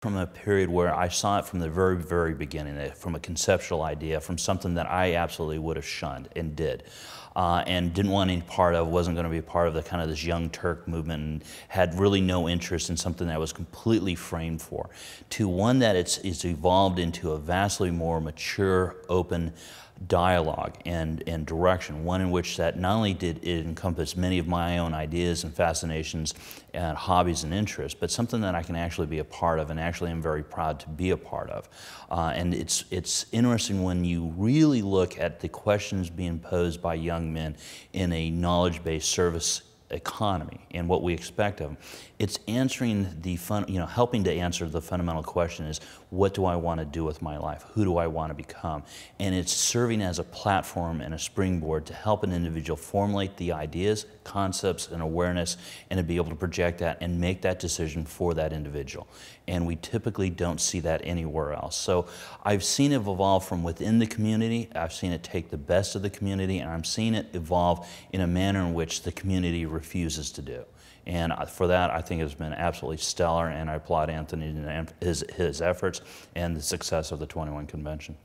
from a period where I saw it from the very, very beginning, uh, from a conceptual idea, from something that I absolutely would have shunned and did, uh, and didn't want any part of, wasn't going to be part of the kind of this young Turk movement, and had really no interest in something that I was completely framed for, to one that it's, it's evolved into a vastly more mature, open, dialogue and, and direction, one in which that not only did it encompass many of my own ideas and fascinations and hobbies and interests, but something that I can actually be a part of and actually am very proud to be a part of. Uh, and it's, it's interesting when you really look at the questions being posed by young men in a knowledge-based service economy and what we expect of them. It's answering the fun, you know, helping to answer the fundamental question is what do I want to do with my life? Who do I want to become? And it's serving as a platform and a springboard to help an individual formulate the ideas, concepts, and awareness and to be able to project that and make that decision for that individual. And we typically don't see that anywhere else. So I've seen it evolve from within the community, I've seen it take the best of the community, and I'm seeing it evolve in a manner in which the community refuses to do. And for that, I think it's been absolutely stellar, and I applaud Anthony and his, his efforts and the success of the 21 Convention.